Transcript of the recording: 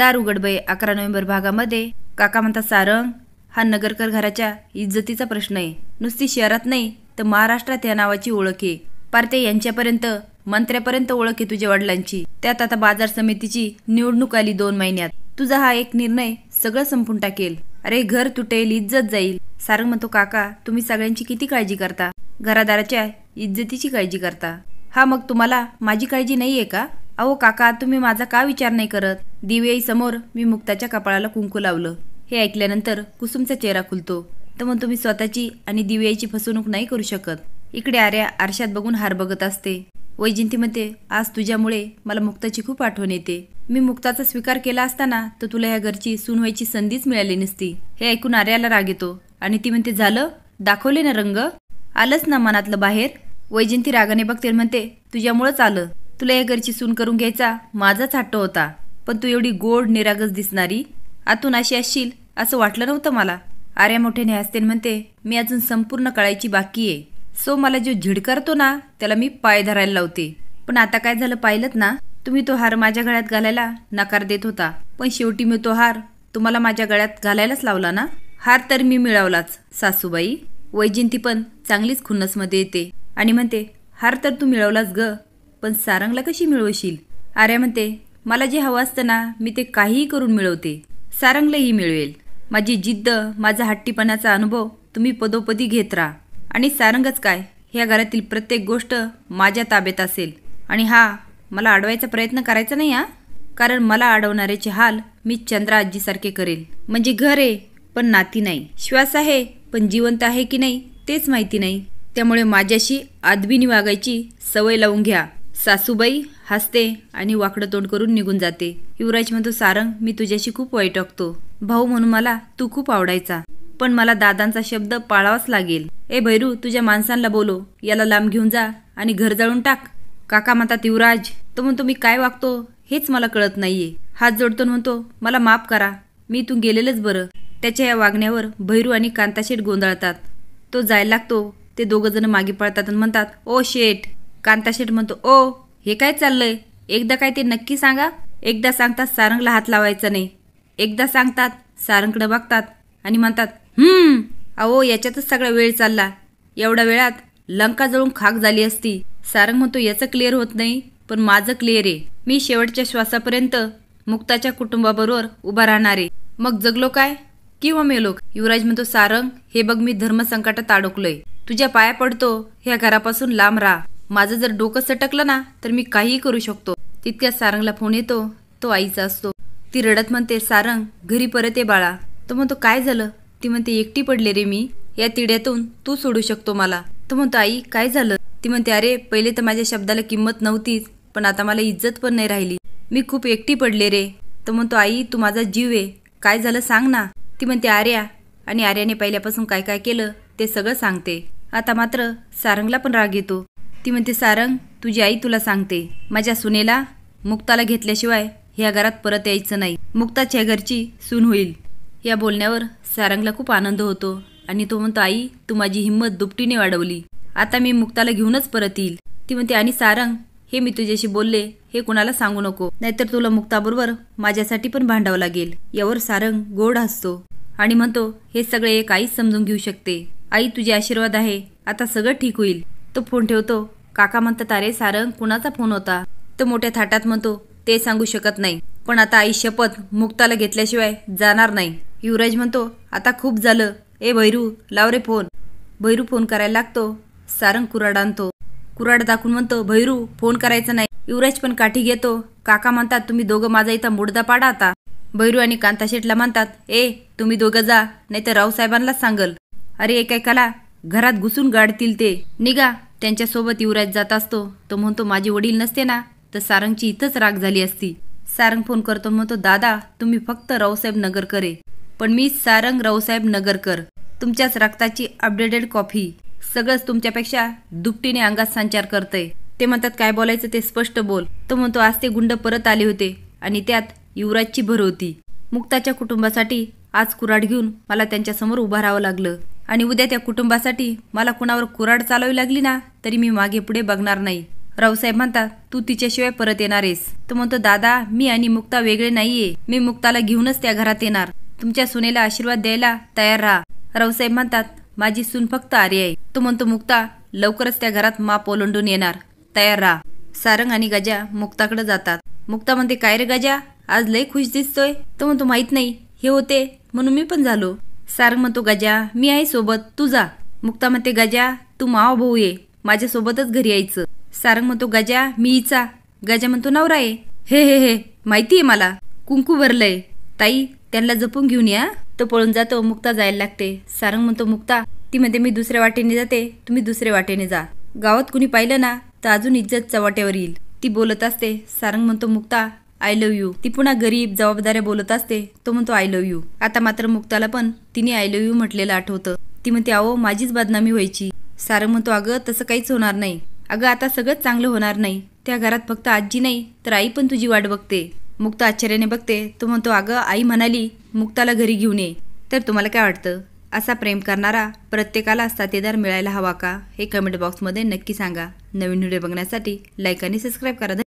दारुगडबे अकरा नोव्हेंबर भागामध्ये काका म्हणता सारंग हा नगरकर घराच्या इज्जतीचा प्रश्न आहे नुसती शहरात नाही तर महाराष्ट्रात या नावाची ओळख आहे पार्ते यांच्यापर्यंत मंत्र्यापर्यंत ओळख आहे तुझ्या वडिलांची त्यात आता बाजार समितीची निवडणूक आली दोन महिन्यात तुझा हा एक निर्णय सगळं संपून टाकेल अरे घर तुटेल इज्जत जाईल सारंग म्हणतो काका तुम्ही सगळ्यांची किती काळजी करता घरादाराच्या इज्जतीची काळजी करता हा मग तुम्हाला माझी काळजी नाहीये का अहो काका तुम्ही माझा का विचार नाही करत दिव्याई समोर मी मुक्ताच्या कपाळाला कुंकू लावलं हे ऐकल्यानंतर कुसुमचा चेहरा खुलतो तर मग तुम्ही स्वतःची आणि दिव्याईची फसवणूक नाही करू शकत इकडे आर्या आरशात बघून हार बघत असते वैजंती म्हणते आज तुझ्यामुळे मला मुक्ताची खूप आठवण येते मी मुक्ताचा स्वीकार केला असताना तर तुला या घरची सून व्हायची संधीच मिळाली नसती हे ऐकून आर्याला राग येतो आणि ती म्हणते झालं दाखवले ना रंग आलंच ना मनातलं बाहेर वैजयंती रागाने बघते म्हणते तुझ्यामुळंच आलं तुला या घरची सून करून घ्यायचा माझाच हट्ट होता पण तू एवढी गोड निरागस दिसणारी आतून अशी असशील असं वाटलं नव्हतं मला आर्या मोठे हसते म्हणते मी अजून संपूर्ण कळायची बाकी आहे सो मला जो झिडकारतो ना त्याला मी पाय धरायला लावते पण आता काय झालं पाहिलं ना तुम्ही तो हार माझ्या गळ्यात घालायला नकार देत होता पण शेवटी मी तो हार तुम्हाला माझ्या गळ्यात घालायलाच लावला ना हार तर मी मिळवलाच सासूबाई वैजयंती पण चांगलीच खुन्नसमध्ये येते आणि म्हणते हार तर तू मिळवलास ग पण सारंगला कशी मिळवशील आर्या म्हणते मला जे हवं असतं ना मी ते काहीही करून मिळवते सारंगलाही मिळवेल माझी जिद्द माझा हट्टीपणाचा अनुभव तुम्ही पदोपदी घेत राहा आणि सारंगच काय ह्या घरातील प्रत्येक गोष्ट माझ्या ताब्यात असेल आणि हा मला अडवायचा प्रयत्न करायचा नाही हा कारण मला अडवणाऱ्याचे हाल मी चंद्रा आजीसारखे करेल म्हणजे घर आहे पण नाती नाही श्वास आहे पण जिवंत आहे की नाही तेच माहिती नाही त्यामुळे माझ्याशी आदबीनी वागायची सवय लावून घ्या सासूबाई हसते आणि वाकडं तोंड करून निघून जाते युवराज म्हणतो सारंग मी तुझ्याशी खूप वाईट वागतो भाऊ म्हणून मला तू खूप आवडायचा पण मला दादांचा शब्द पाळावाच लागेल ए भैरू तुझ्या माणसांना बोलो याला लांब घेऊन जा आणि घर जाळून टाक काका म्हणता युवराज तो म्हणतो मी काय वागतो हेच मला कळत नाहीये हात जोडतो म्हणतो मला माफ करा मी तू गेलेलंच बरं त्याच्या या वागण्यावर भैरू आणि कांताशेठ गोंधळतात तो जायला लागतो ते जण मागे पळतात आणि म्हणतात ओ शेठ कांताशेठ म्हणतो ओ हे काय चाललंय एकदा काय ते नक्की सांगा एकदा सांगतात सारंगला हात लावायचा नाही एकदा सांगतात सारंगकडे बघतात आणि म्हणतात हम्म अहो याच्यातच सगळा वेळ चालला एवढ्या वेळात लंका जळून खाक झाली असती सारंग म्हणतो याचं क्लिअर होत नाही पण माझं क्लिअर आहे मी शेवटच्या श्वासापर्यंत मुक्ताच्या कुटुंबाबरोबर उभा राहणार आहे मग जगलो काय किंवा मेलो युवराज म्हणतो सारंग हे बघ मी धर्मसंकटात अडकलोय तुझ्या पाया पडतो ह्या घरापासून लांब राहा माझं जर डोकं सटकलं ना तर मी काहीही करू शकतो तितक्या सारंगला फोन येतो तो आईचा असतो ती रडत म्हणते सारंग घरी परत ये बाळा तो म्हणतो काय झालं ती म्हणते एकटी पडले रे मी या तिड्यातून तू सोडू शकतो मला तो म्हणतो आई काय झालं ती म्हणते अरे पहिले तर माझ्या शब्दाला किंमत नव्हतीच पण आता मला इज्जत पण नाही राहिली मी खूप एकटी पडले रे तो म्हणतो आई तू माझा जीव आहे काय झालं सांग ना ती म्हणते आर्या आणि आर्याने पहिल्यापासून काय काय केलं ते सगळं सांगते आता मात्र सारंगला पण राग येतो ती म्हणते सारंग तुझी आई तुला सांगते माझ्या सुनेला मुक्ताला घेतल्याशिवाय ह्या घरात परत यायचं नाही मुक्ताच्या घरची सून होईल या बोलण्यावर सारंगला खूप आनंद होतो आणि तो म्हणतो आई तू माझी हिंमत दुपटीने वाढवली आता मी मुक्ताला घेऊनच परत येईल ती म्हणते आणि सारंग हे मी तुझ्याशी बोलले हे कुणाला सांगू नको नाहीतर तुला मुक्ताबरोबर माझ्यासाठी पण भांडावं लागेल यावर सारंग गोड हसतो आणि म्हणतो हे सगळे एक आईच समजून घेऊ शकते आई तुझे आशीर्वाद आहे आता सगळं ठीक होईल तो फोन ठेवतो काका म्हणतात अरे सारंग कुणाचा फोन होता तो मोठ्या थाटात म्हणतो ते सांगू शकत नाही पण आता आई शपथ मुक्ताला घेतल्याशिवाय जाणार नाही युवराज म्हणतो आता खूप झालं ए भैरू लाव रे फोन भैरू फोन करायला लागतो सारंग कुराड आणतो कुराड दाखवून म्हणतो भैरू फोन करायचा नाही युवराज पण काठी घेतो काका म्हणतात तुम्ही दोघं माझा इथं मुडदा पाडा आता भैरू आणि कांता शेटला म्हणतात ए तुम्ही दोघं जा नाही तर रावसाहेबांनाच सांगल अरे एक ऐकाला घरात घुसून गाडतील ते निघा त्यांच्यासोबत युवराज जात असतो तो म्हणतो माझे वडील नसते ना तर सारंगची इथंच राग झाली असती सारंग फोन करतो म्हणतो दादा तुम्ही फक्त रावसाहेब करे पण मी सारंग रावसाहेब नगरकर तुमच्याच रक्ताची अपडेटेड कॉफी सगळंच तुमच्यापेक्षा दुपटीने अंगात संचार करतंय ते म्हणतात काय बोलायचं ते स्पष्ट बोल तो म्हणतो आज ते गुंड परत आले होते आणि त्यात युवराजची भर होती मुक्ताच्या कुटुंबासाठी आज कुराड घेऊन मला त्यांच्यासमोर उभं राहावं लागलं आणि उद्या त्या कुटुंबासाठी मला कुणावर कुराड चालावी लागली ना तरी मी मागे पुढे बघणार नाही रावसाहेब म्हणतात तू तिच्याशिवाय परत येणार आहेस तो म्हणतो दादा मी आणि मुक्ता वेगळे नाहीये मी मुक्ताला घेऊनच त्या घरात येणार तुमच्या सुनेला आशीर्वाद द्यायला तयार राहा रावसाहेब म्हणतात माझी सून फक्त आर्य आहे तो म्हणतो मुक्ता लवकरच त्या घरात माप ओलंडून येणार तयार राहा सारंग आणि गजा मुक्ताकडे जातात मुक्ता म्हणते काय रे गजा आज लय खुश दिसतोय तो म्हणतो माहित नाही हे होते म्हणून मी पण झालो सारंग म्हणतो गजा मी आहे सोबत तू जा मुक्ता म्हणते गजा तू मावा भाऊ ये माझ्यासोबतच घरी यायचं सारंग म्हणतो गजा मी इचा गजा म्हणतो नवरा आहे हे हे हे माहिती आहे मला कुंकू भरलंय ताई त्यांना जपून घेऊन या तो पळून जातो मुक्ता जायला लागते सारंग म्हणतो मुक्ता ती म्हणते मी दुसऱ्या वाटेने जाते तुम्ही दुसऱ्या वाटेने जा गावात कुणी पाहिलं ना तर अजून इज्जत चवाट्यावर येईल ती बोलत असते सारंग म्हणतो मुक्ता आय लव्ह यू ती पुन्हा गरीब जबाबदाऱ्या बोलत असते तो म्हणतो आय लव्ह यू आता मात्र मुक्ताला पण तिने आय लव्ह यू म्हटलेलं आठवतं ती म्हणते आहो माझीच बदनामी व्हायची सारं म्हणतो अगं तसं काहीच होणार नाही अगं आता सगळंच चांगलं होणार नाही त्या घरात फक्त आजी नाही तर आई पण तुझी वाट बघते मुक्ता आश्चर्याने बघते तो म्हणतो अगं आई म्हणाली मुक्ताला घरी घेऊन ये तर तुम्हाला काय वाटतं असा प्रेम करणारा प्रत्येकाला साथीदार मिळायला हवा का हे कमेंट बॉक्समध्ये नक्की सांगा नवीन व्हिडिओ बघण्यासाठी लाईक आणि सबस्क्राईब करा